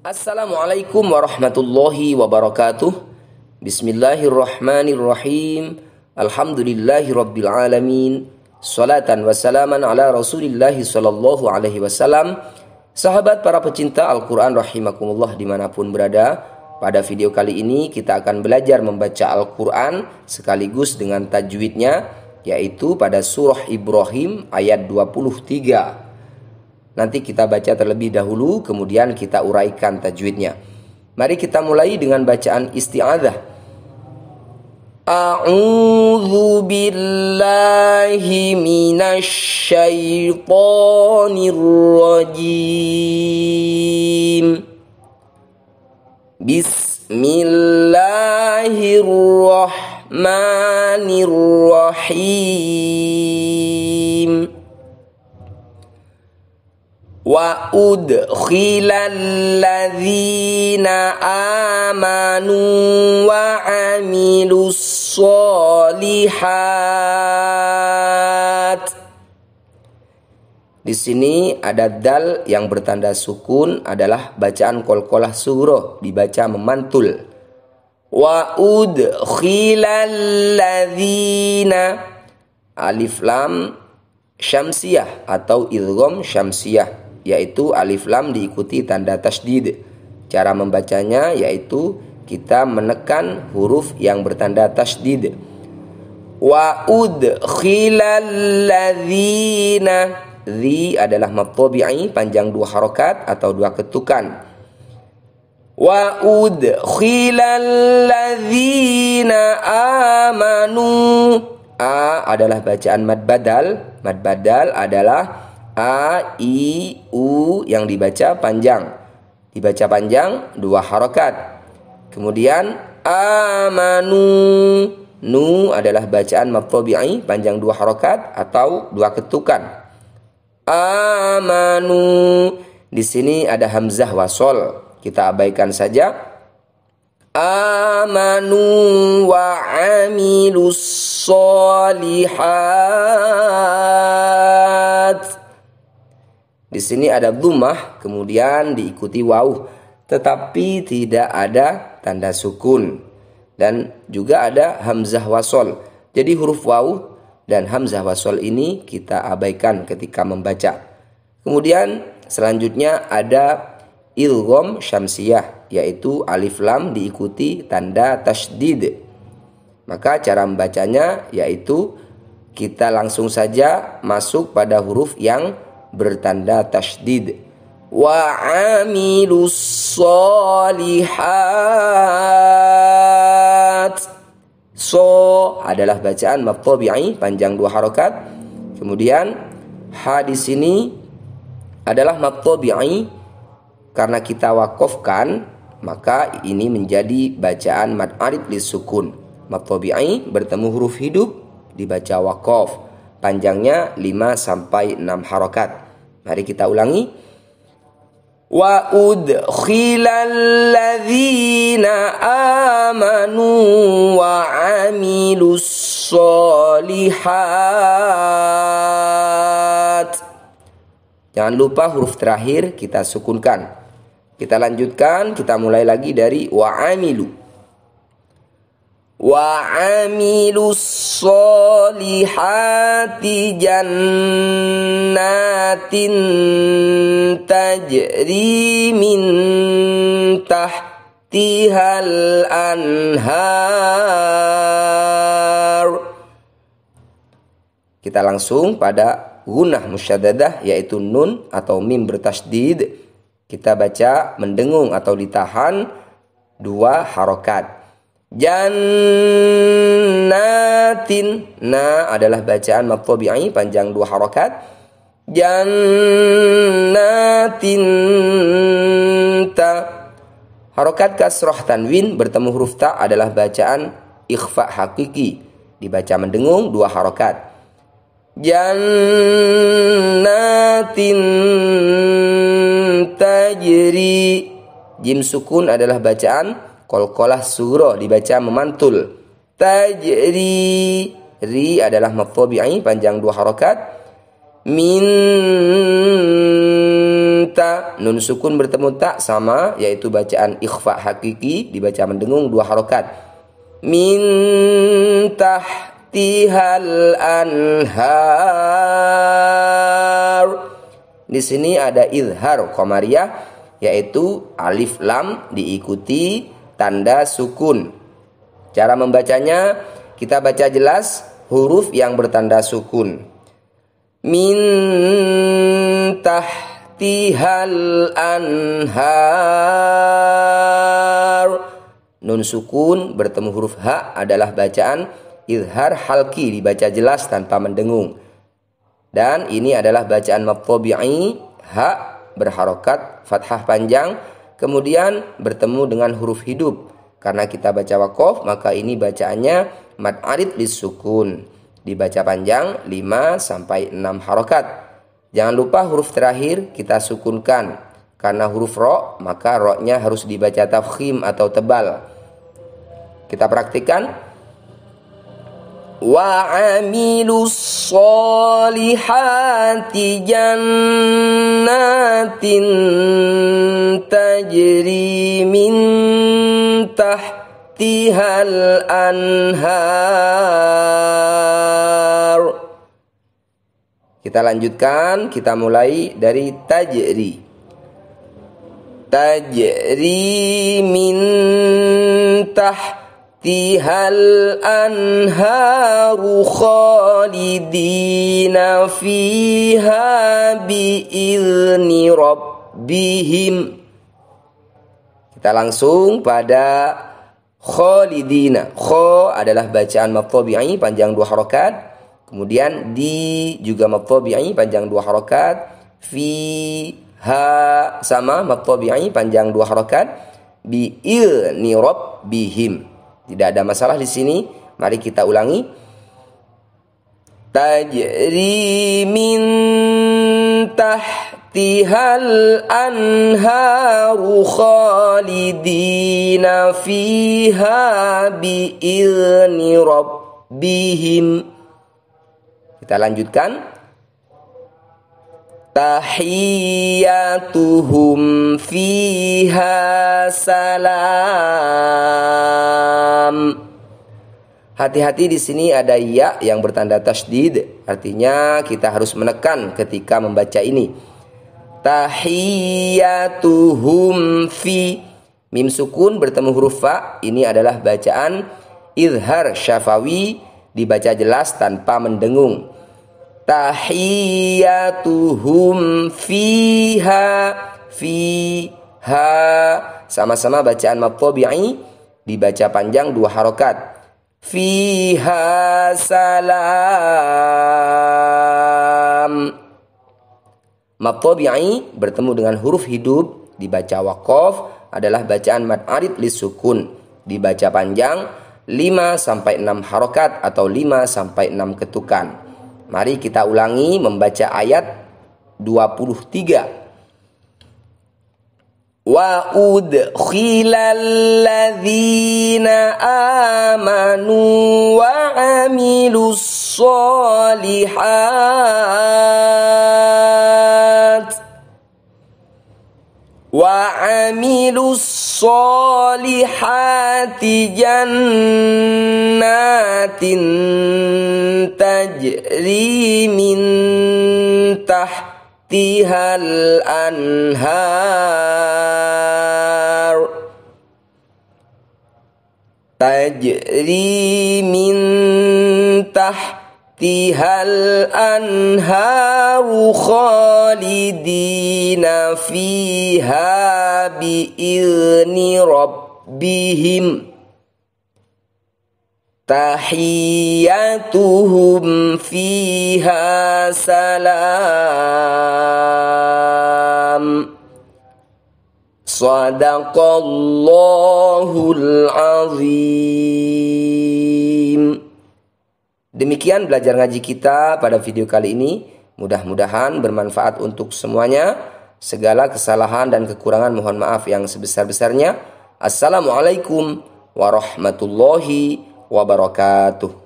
Assalamualaikum warahmatullahi wabarakatuh Bismillahirrahmanirrahim Alhamdulillahi rabbil alamin Salatan wassalaman ala rasulillahi sallallahu alaihi wasallam Sahabat para pecinta Al-Quran rahimakumullah dimanapun berada Pada video kali ini kita akan belajar membaca Al-Quran Sekaligus dengan tajwidnya Yaitu pada surah Ibrahim ayat 23 Nanti kita baca terlebih dahulu, kemudian kita uraikan tajwidnya. Mari kita mulai dengan bacaan isti'adzah. a'udhu billahi من rajim. Bismillahirrahmanirrahim. wa udkhilalladzina amanu wa amilus solihat di sini ada dal yang bertanda sukun adalah bacaan kolkolah suro dibaca memantul. Wa udkhilalladzina alif lam syamsiyah atau idgham syamsiyah yaitu alif lam diikuti tanda tasdid. Cara membacanya yaitu kita menekan huruf yang bertanda tasdid. Wa udkhilalladzina Zi adalah matobi'i panjang dua harokat atau dua ketukan. Wa udkhilalladzina amanu A adalah bacaan mad badal. Mad badal adalah a i u yang dibaca panjang dibaca panjang dua harokat kemudian amanu nu adalah bacaan maftobi'i panjang dua harokat atau dua ketukan amanu di sini ada hamzah wasol kita abaikan saja amanu wa amilus solihat di sini ada dhumah, kemudian diikuti waw tetapi tidak ada tanda sukun dan juga ada hamzah wasol. Jadi huruf waw dan hamzah wasol ini kita abaikan ketika membaca. Kemudian selanjutnya ada ilgom syamsiyah yaitu alif lam diikuti tanda tasdid. Maka cara membacanya yaitu kita langsung saja masuk pada huruf yang bertanda tasdid wa amilus solihat so adalah bacaan maf panjang dua harokat kemudian hadis ini adalah maf karena kita wakofkan maka ini menjadi bacaan mad arif li sukun maf bertemu huruf hidup dibaca wakof panjangnya 5 sampai 6 harokat. Mari kita ulangi. Wa udkhilalladzina amanu wa amilus solihat. Jangan lupa huruf terakhir kita sukunkan. Kita lanjutkan, kita mulai lagi dari wa amilu. وعملوا الصالحات جنات تجري من تحتها الأنهار Kita langsung pada gunah musyadadah yaitu nun atau mim bertasdid. Kita baca mendengung atau ditahan dua harokat. Jannatin. Na adalah bacaan matobi'i panjang dua harokat. Jannatin ta. Harokat kasroh tanwin bertemu huruf ta adalah bacaan ikhfa hakiki. Dibaca mendengung dua harokat. Jannatin tajri. Jim sukun adalah bacaan Kolkolah suro dibaca memantul. Tajri. Ri adalah matobi'i panjang dua harokat. Minta. Nun sukun bertemu tak sama. Yaitu bacaan ikhfa hakiki. Dibaca mendengung dua harokat. Minta tihal anhar. Di sini ada ilhar komariah yaitu alif lam diikuti tanda sukun. Cara membacanya kita baca jelas huruf yang bertanda sukun. Min tahtihal anhar. Nun sukun bertemu huruf H adalah bacaan izhar halki dibaca jelas tanpa mendengung. Dan ini adalah bacaan maftobi'i, ha berharokat, fathah panjang, Kemudian bertemu dengan huruf hidup. Karena kita baca wakof, maka ini bacaannya mad arid bis sukun. Dibaca panjang 5 sampai 6 harokat. Jangan lupa huruf terakhir kita sukunkan. Karena huruf ro, maka ro-nya harus dibaca tafkhim atau tebal. Kita praktikkan. وعملوا الصالحات جنات تجري من تحتها الأنهار Kita lanjutkan, kita mulai dari tajri. Tajri min tahtiha تحتها الأنهار خالدين فيها بإذن ربهم Kita langsung pada khalidina. Kho adalah bacaan maftobi'i panjang dua harokat. Kemudian di juga maftobi'i panjang dua harokat. Fi ha sama maftobi'i panjang dua harokat. Bi'il ni rabbihim. Tidak ada masalah di sini. Mari kita ulangi. Tajri min tahtihal anharu khalidina fiha bi'ilni rabbihim. Kita lanjutkan. Tahiyyatuhum fiha salam. Hati-hati di sini ada ya yang bertanda tasdid, artinya kita harus menekan ketika membaca ini. Tahiyyatuhum fi mim sukun bertemu huruf fa, ini adalah bacaan izhar syafawi dibaca jelas tanpa mendengung tahiyatuhum fiha fiha sama-sama bacaan matobi'i dibaca panjang dua harokat fiha salam matobi'i bertemu dengan huruf hidup dibaca wakof adalah bacaan mad arid sukun dibaca panjang 5 sampai 6 harokat atau 5 sampai 6 ketukan. Mari kita ulangi membaca ayat 23. Wa udkhilal ladzina amanu wa amilus solihah الصالحات جنات تجري من تحتها الأنهار تجري من تحتها تحتها الأنهار خالدين فيها بإذن ربهم تحيتهم فيها سلام صدق الله العظيم Demikian belajar ngaji kita pada video kali ini. Mudah-mudahan bermanfaat untuk semuanya. Segala kesalahan dan kekurangan mohon maaf yang sebesar-besarnya. Assalamualaikum warahmatullahi wabarakatuh.